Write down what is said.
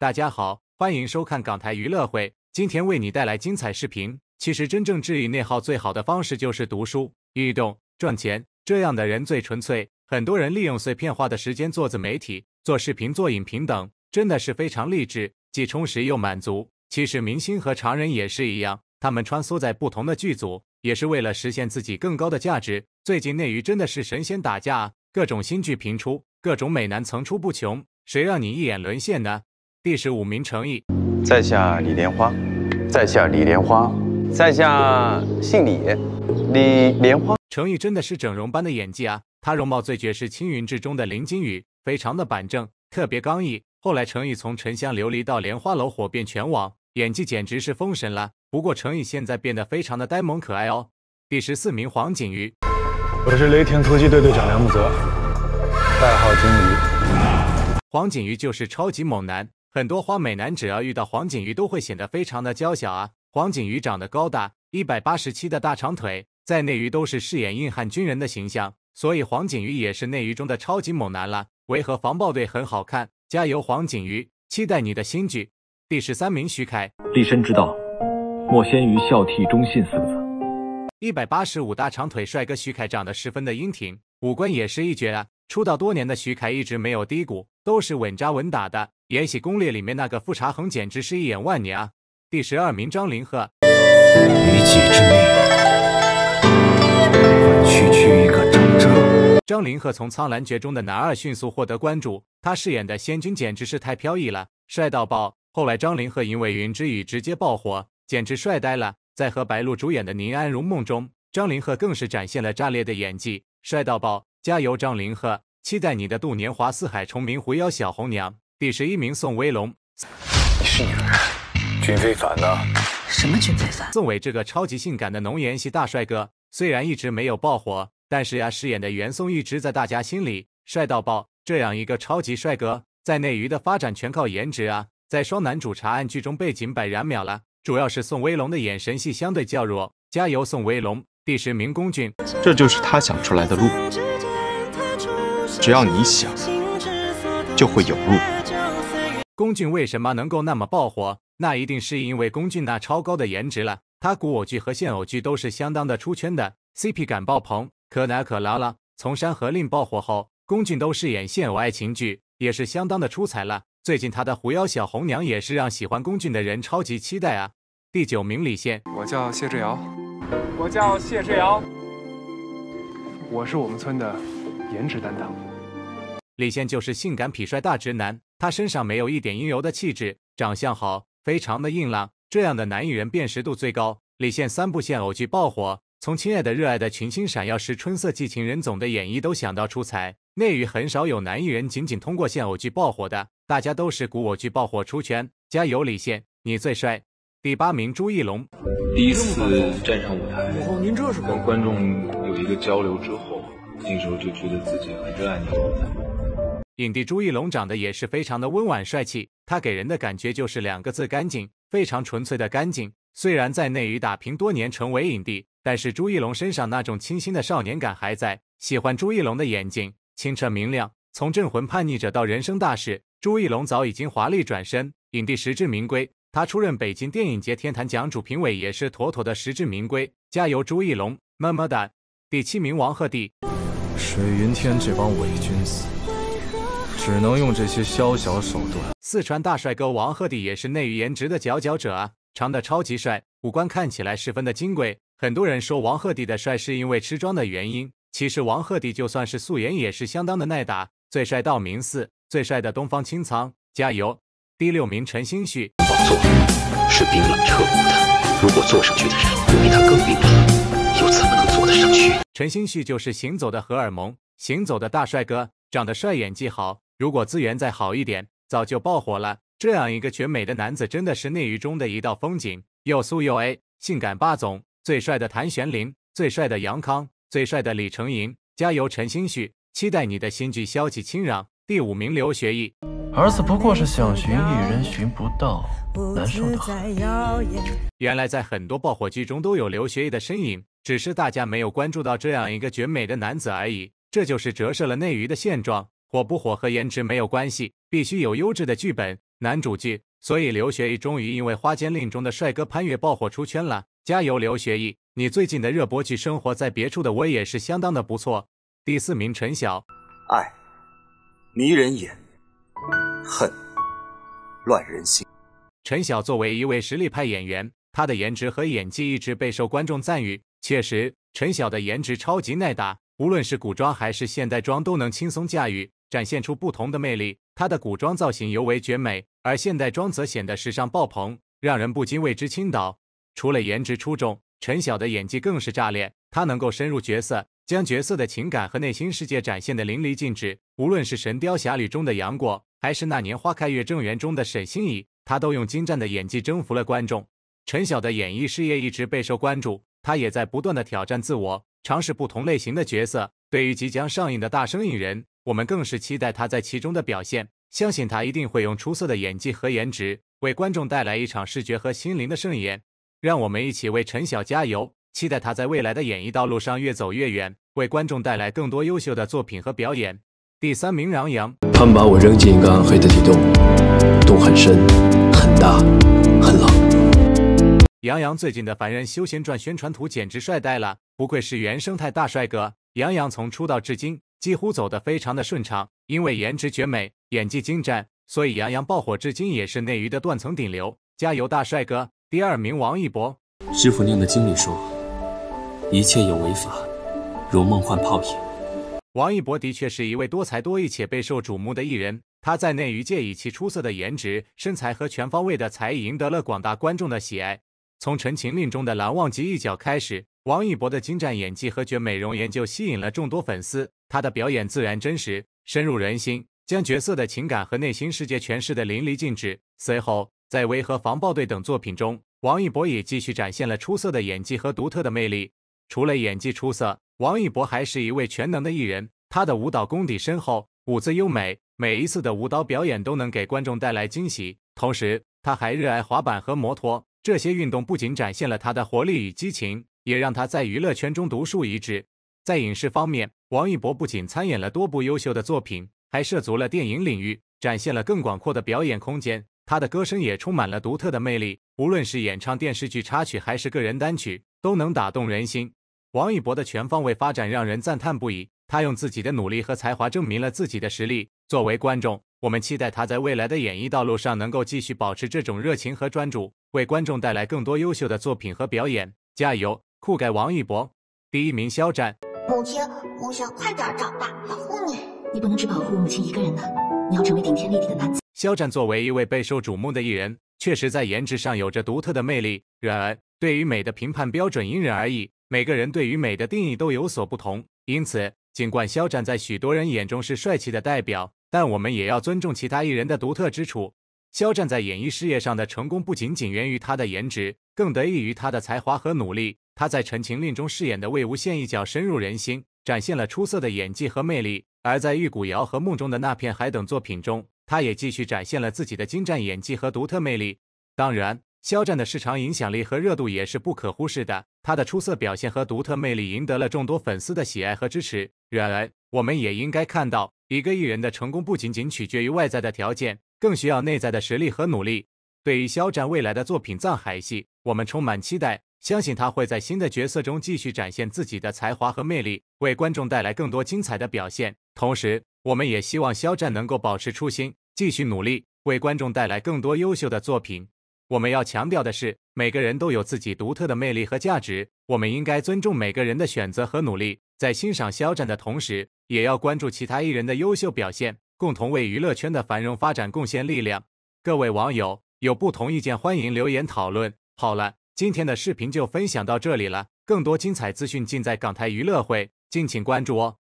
大家好，欢迎收看港台娱乐会，今天为你带来精彩视频。其实真正治愈内耗最好的方式就是读书、运动、赚钱。这样的人最纯粹。很多人利用碎片化的时间做自媒体、做视频、做影评等，真的是非常励志，既充实又满足。其实明星和常人也是一样，他们穿梭在不同的剧组，也是为了实现自己更高的价值。最近内娱真的是神仙打架，各种新剧频出，各种美男层出不穷，谁让你一眼沦陷呢？第十五名成毅，在下李莲花，在下李莲花，在下姓李，李莲花。成毅真的是整容般的演技啊！他容貌最绝是青云志中的林金羽，非常的板正，特别刚毅。后来成毅从沉香琉璃到莲花楼火遍全网，演技简直是封神了。不过成毅现在变得非常的呆萌可爱哦。第十四名黄景瑜，我是雷霆突击队队长梁木泽，代号金鱼。黄景瑜就是超级猛男。很多花美男只要遇到黄景瑜都会显得非常的娇小啊！黄景瑜长得高大，一百八十七的大长腿，在内娱都是饰演硬汉军人的形象，所以黄景瑜也是内娱中的超级猛男了。维和防暴队》很好看？加油黄景瑜，期待你的新剧。第十三名，徐凯。立身之道，莫先于孝悌忠信四个字。一百八十五大长腿帅哥徐凯长得十分的英挺，五官也是一绝啊！出道多年的徐凯一直没有低谷，都是稳扎稳打的。《延禧攻略》里面那个富察恒简直是一眼万年。啊！第十二名张凌赫。己之区区一个张凌赫从《苍兰诀》中的男二迅速获得关注，他饰演的仙君简直是太飘逸了，帅到爆。后来张凌赫《因为云之羽》直接爆火，简直帅呆了。在和白鹿主演的《宁安如梦》中，张凌赫更是展现了炸裂的演技，帅到爆！加油，张凌赫！期待你的《度年华》《四海重明》《狐妖小红娘》。第十一名宋威龙，你是女人，军非凡呢？什么军非凡？宋伟这个超级性感的浓颜系大帅哥，虽然一直没有爆火，但是呀，饰演的元宋一直在大家心里帅到爆。这样一个超级帅哥，在内娱的发展全靠颜值啊。在双男主查案剧中，背景摆然秒了。主要是宋威龙的眼神戏相对较弱，加油宋威龙！第十名龚俊。这就是他想出来的路。只要你想，就会有路。龚俊为什么能够那么爆火？那一定是因为龚俊那超高的颜值了。他古偶剧和现偶剧都是相当的出圈的，CP 感爆棚。可奶可拉拉从《山河令》爆火后，龚俊都饰演现偶爱情剧，也是相当的出彩了。最近他的《狐妖小红娘》也是让喜欢龚俊的人超级期待啊。第九名李现，我叫谢志尧，我叫谢志尧，我是我们村的颜值担当。李现就是性感痞帅大直男。他身上没有一点有的气质，长相好，非常的硬朗，这样的男艺人辨识度最高。李现三部现偶剧爆火，从《亲爱的热爱的》《群星闪耀时》《春色寄情人》总的演绎都想到出彩。内娱很少有男艺人仅仅通过现偶剧爆火的，大家都是古偶剧爆火出圈。加油，李现，你最帅！第八名，朱一龙。第一次站上舞台，您这是跟观众有一个交流之后，那时候就觉得自己很热爱舞台。影帝朱一龙长得也是非常的温婉帅气，他给人的感觉就是两个字——干净，非常纯粹的干净。虽然在内娱打拼多年成为影帝，但是朱一龙身上那种清新的少年感还在。喜欢朱一龙的眼睛清澈明亮。从《镇魂》叛逆者到《人生大事》，朱一龙早已经华丽转身，影帝实至名归。他出任北京电影节天坛奖主评委也是妥妥的实至名归。加油，朱一龙！么么哒。第七名，王鹤棣。水云天这帮伪君子。只能用这些宵小手段。四川大帅哥王鹤棣也是内娱颜值的佼佼者啊，长得超级帅，五官看起来十分的金贵。很多人说王鹤棣的帅是因为吃妆的原因，其实王鹤棣就算是素颜也是相当的耐打。最帅道明寺，最帅的东方青苍，加油！第六名陈星旭，宝座是冰冷彻骨的，如果坐上去的人比他更冰冷，又怎么能坐得上去？陈星旭就是行走的荷尔蒙，行走的大帅哥，长得帅，演技好。如果资源再好一点，早就爆火了。这样一个绝美的男子，真的是内娱中的一道风景，又素又 A，性感霸总，最帅的谭玄辕，最帅的杨康，最帅的李承鄞，加油陈星旭，期待你的新剧《消极侵染》。第五名刘学义，儿子不过是想寻一人，寻不到，难受的很。原来在很多爆火剧中都有刘学义的身影，只是大家没有关注到这样一个绝美的男子而已。这就是折射了内娱的现状。火不火和颜值没有关系，必须有优质的剧本、男主剧。所以刘学义终于因为《花间令》中的帅哥潘越爆火出圈了，加油刘学义！你最近的热播剧《生活在别处的我》也是相当的不错。第四名陈晓，爱迷人眼，恨乱人心。陈晓作为一位实力派演员，他的颜值和演技一直备受观众赞誉。确实，陈晓的颜值超级耐打，无论是古装还是现代装都能轻松驾驭。展现出不同的魅力，她的古装造型尤为绝美，而现代装则显得时尚爆棚，让人不禁为之倾倒。除了颜值出众，陈晓的演技更是炸裂。她能够深入角色，将角色的情感和内心世界展现得淋漓尽致。无论是《神雕侠侣》中的杨过，还是《那年花开月正圆》中的沈星移，她都用精湛的演技征服了观众。陈晓的演艺事业一直备受关注，他也在不断的挑战自我，尝试不同类型的角色。对于即将上映的大生意人。我们更是期待他在其中的表现，相信他一定会用出色的演技和颜值为观众带来一场视觉和心灵的盛宴。让我们一起为陈晓加油，期待他在未来的演艺道路上越走越远，为观众带来更多优秀的作品和表演。第三名，杨洋。他们把我扔进一个暗黑的地洞，洞很深、很大、很冷。杨洋最近的《凡人修仙传》宣传图简直帅呆了，不愧是原生态大帅哥。杨洋从出道至今。几乎走得非常的顺畅，因为颜值绝美、演技精湛，所以杨洋爆火至今也是内娱的断层顶流。加油，大帅哥！第二名，王一博。师傅念的经里说，一切有为法，如梦幻泡影。王一博的确是一位多才多艺且备受瞩目的艺人，他在内娱界以其出色的颜值、身材和全方位的才艺赢得了广大观众的喜爱。从《陈情令》中的蓝忘机一角开始。王一博的精湛演技和绝美容颜就吸引了众多粉丝。他的表演自然真实，深入人心，将角色的情感和内心世界诠释的淋漓尽致。随后，在《维和防暴队》等作品中，王一博也继续展现了出色的演技和独特的魅力。除了演技出色，王一博还是一位全能的艺人。他的舞蹈功底深厚，舞姿优美，每一次的舞蹈表演都能给观众带来惊喜。同时，他还热爱滑板和摩托这些运动，不仅展现了他的活力与激情。也让他在娱乐圈中独树一帜。在影视方面，王一博不仅参演了多部优秀的作品，还涉足了电影领域，展现了更广阔的表演空间。他的歌声也充满了独特的魅力，无论是演唱电视剧插曲还是个人单曲，都能打动人心。王一博的全方位发展让人赞叹不已。他用自己的努力和才华证明了自己的实力。作为观众，我们期待他在未来的演艺道路上能够继续保持这种热情和专注，为观众带来更多优秀的作品和表演。加油！酷盖王一博，第一名肖战。母亲，我想快点长大，保护你。你不能只保护母亲一个人呢，你要成为顶天立地的男子。肖战作为一位备受瞩目的艺人，确实在颜值上有着独特的魅力。然而，对于美的评判标准因人而异，每个人对于美的定义都有所不同。因此，尽管肖战在许多人眼中是帅气的代表，但我们也要尊重其他艺人的独特之处。肖战在演艺事业上的成功不仅仅源于他的颜值，更得益于他的才华和努力。他在《陈情令》中饰演的魏无羡一角深入人心，展现了出色的演技和魅力；而在《玉骨遥》和《梦中的那片海》等作品中，他也继续展现了自己的精湛演技和独特魅力。当然，肖战的市场影响力和热度也是不可忽视的。他的出色表现和独特魅力赢得了众多粉丝的喜爱和支持。然而，我们也应该看到，一个艺人的成功不仅仅取决于外在的条件，更需要内在的实力和努力。对于肖战未来的作品《藏海戏》，我们充满期待。相信他会在新的角色中继续展现自己的才华和魅力，为观众带来更多精彩的表现。同时，我们也希望肖战能够保持初心，继续努力，为观众带来更多优秀的作品。我们要强调的是，每个人都有自己独特的魅力和价值，我们应该尊重每个人的选择和努力。在欣赏肖战的同时，也要关注其他艺人的优秀表现，共同为娱乐圈的繁荣发展贡献力量。各位网友有不同意见，欢迎留言讨论。好了。今天的视频就分享到这里了，更多精彩资讯尽在港台娱乐会，敬请关注哦。